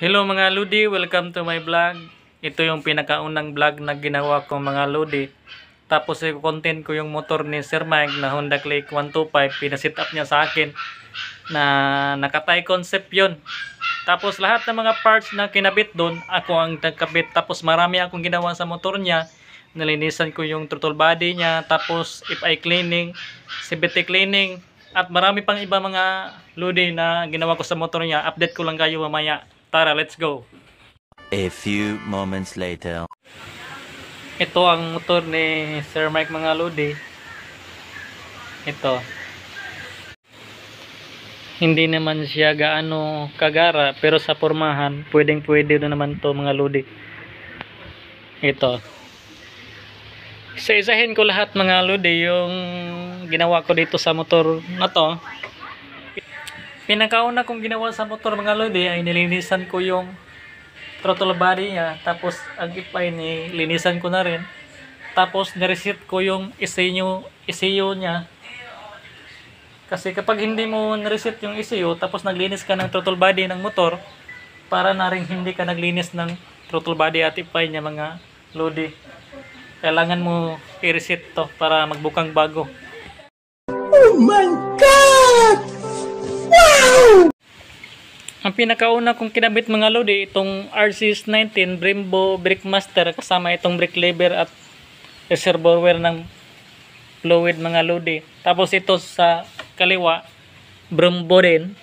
Hello mga Ludi, welcome to my vlog. Ito yung pinakaunang vlog na ginawa ko mga Ludi. Tapos i-content eh, ko yung motor ni Sir Mike na Honda Click 125. Pinasit up niya sa akin na nakatay concept yon. Tapos lahat ng mga parts na kinabit doon, ako ang nagkabit. Tapos marami akong ginawa sa motor niya. Nalinisan ko yung throttle body niya. Tapos if I cleaning, CBT cleaning. At marami pang iba mga Ludi na ginawa ko sa motor niya. Update ko lang kayo mamaya. Tara, let's go. A few moments later. Ito ang motor ni Sir Mike Mangalude. Ito. Hindi naman siya gaano kagara pero sa pormahan, pwedeng pwede na naman to mga ludi. Ito. Isa-isahin ko lahat mga ludi yung ginawa ko dito sa motor na to. Pinakauna kong ginawa sa motor mga lodi eh, ay nilinisan ko yung throttle body niya. Tapos ang ipay ni linisan ko na rin. Tapos nireset ko yung ECU, ECU niya. Kasi kapag hindi mo nireset yung ECU tapos naglinis ka ng throttle body ng motor para na rin hindi ka naglinis ng throttle body at ipay niya mga lodi. Eh. Kailangan mo i-reset to para magbukang bago. Oh my God! Ang pinakauna kong kinabit mga lodi, itong RCS-19 Brembo Brake Master kasama itong brake lever at reservoir wear ng fluid mga lodi. Tapos ito sa kaliwa, Brembo din.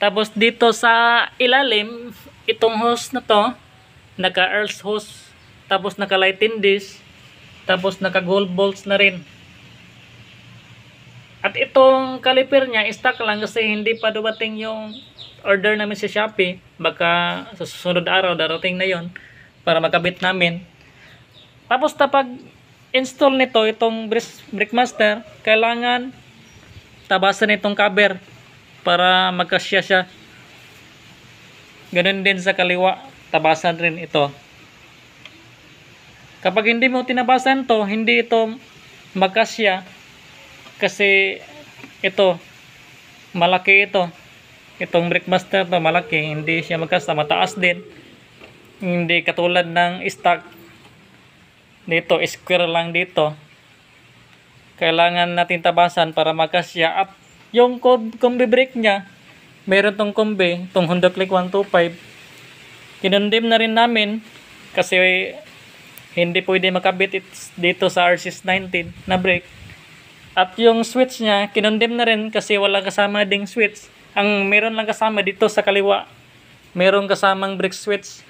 Tapos dito sa ilalim, itong hose na to, naka-earth hose, tapos naka-light indies, tapos naka-gold bolts na rin. At itong caliper niya, stock lang kasi hindi pa dumating yung order namin sa Shopee. Baka sa susunod araw, darating na yon para makabit namin. Tapos kapag install nito, itong Brickmaster, kailangan tabasan itong cover para magkasya siya. Ganun din sa kaliwa, tabasan rin ito. Kapag hindi mo tinabasan to, hindi ito magkasya kasi ito malaki ito itong brickmaster to malaki hindi siya magkasama taas din hindi katulad ng stack dito square lang dito kailangan natin tabasan para magkasya at yung combi brake niya meron tong combi tong Honda Click 125 kinundim na rin namin kasi hindi pwede makabit dito sa r 19 na brake at yung switch niya, kinondem na rin kasi wala kasama ding switch. Ang meron lang kasama dito sa kaliwa, meron kasamang brake switch.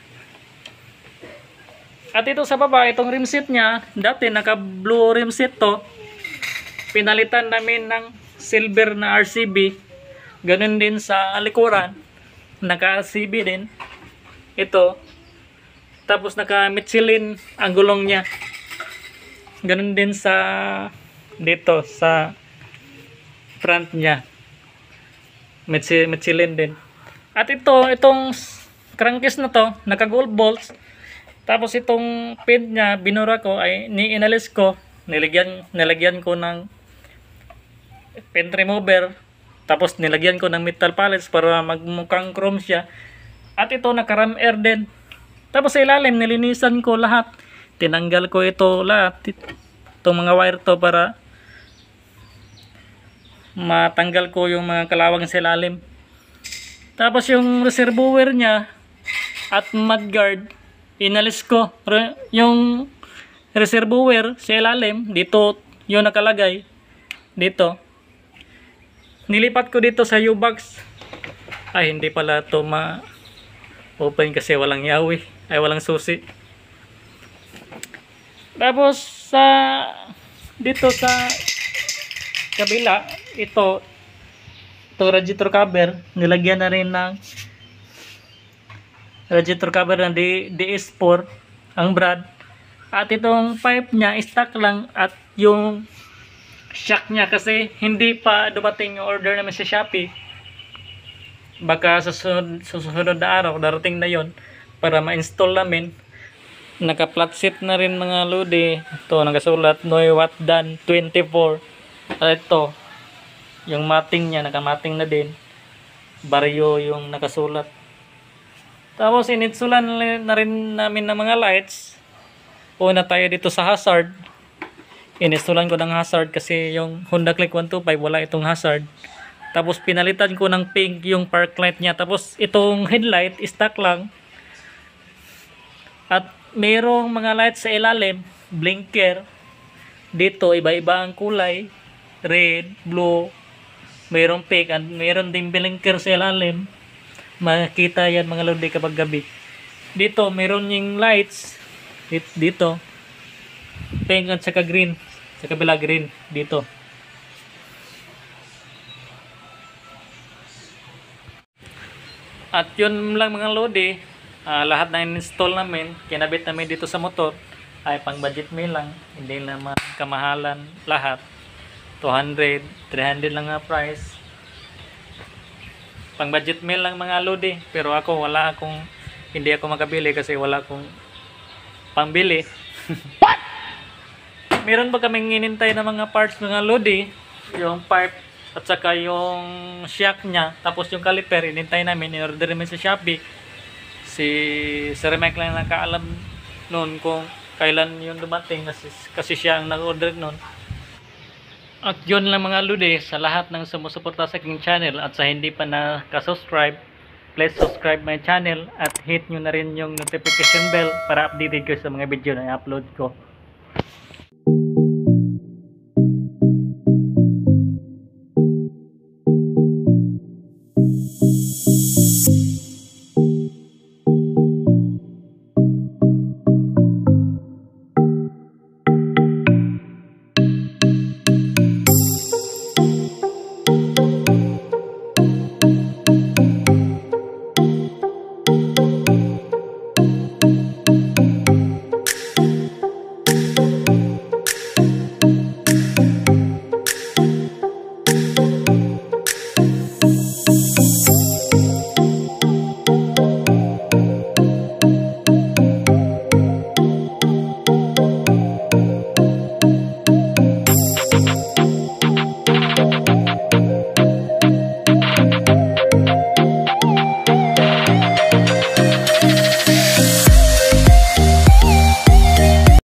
At ito sa baba, itong rim seat niya, dati naka blue rim seat to. Pinalitan namin ng silver na RCB. Ganun din sa likuran, naka RCB din. Ito. Tapos naka Michelin ang gulong niya. Ganun din sa dito sa front niya. Michelin din. At ito, itong crankcase na to, naka gold bolts. Tapos itong pin niya, binura ko, ay ni niinalis ko. Nilagyan, nilagyan ko ng pin remover. Tapos nilagyan ko ng metal pallets para magmukhang chrome siya. At ito, naka-ram air din. Tapos sa ilalim, nilinisan ko lahat. Tinanggal ko ito lahat. Itong mga wire to para matanggal ko yung mga kalawang sa ilalim tapos yung reservoir niya at mudguard inalis ko Re yung reservoir sa ilalim dito yung nakalagay dito nilipat ko dito sa U-box ay hindi pala to ma open kasi walang yawi ay walang susi tapos sa dito sa kabila ito ito radiator cover nilagyan na rin ng radiator cover ng DS4 ang brad at itong pipe niya stock lang at yung shock niya kasi hindi pa dumating yung order namin sa Shopee baka susunod, susunod na araw darating na yon para ma-install namin naka flat seat na rin mga lodi ito nagasulat no watt done 24 at ito yung mating niya, nakamating na din. Baryo yung nakasulat. Tapos initsulan na rin namin ng mga lights. Una tayo dito sa hazard. Initsulan ko ng hazard kasi yung Honda Click 125 wala itong hazard. Tapos pinalitan ko ng pink yung park light niya. Tapos itong headlight, stock lang. At mayroong mga lights sa ilalim, blinker. Dito, iba-iba ang kulay. Red, blue, mayroong peak at mayroon din blinker sa ilalim makita yan mga lodi kapag gabi dito mayroon yung lights dito pink at saka green sa kabila green dito at yun lang mga lodi uh, eh. ah, lahat na install namin kinabit namin dito sa motor ay pang budget me lang hindi naman kamahalan lahat 200, 300 lang nga price. Pang budget meal lang mga lodi. Pero ako wala akong, hindi ako makabili kasi wala akong pangbili. What? Meron ba kaming inintay na mga parts mga lodi? Yung pipe at saka yung shock niya. Tapos yung caliper, inintay namin, in-order namin sa Shopee. Si Sir Mike lang nakaalam noon kung kailan yung dumating kasi, kasi siya ang nag-order noon. At yun lang mga ludi, sa lahat ng sumusuporta sa aking channel at sa hindi pa nakasubscribe, please subscribe my channel at hit nyo na rin yung notification bell para updated ko sa mga video na i-upload ko.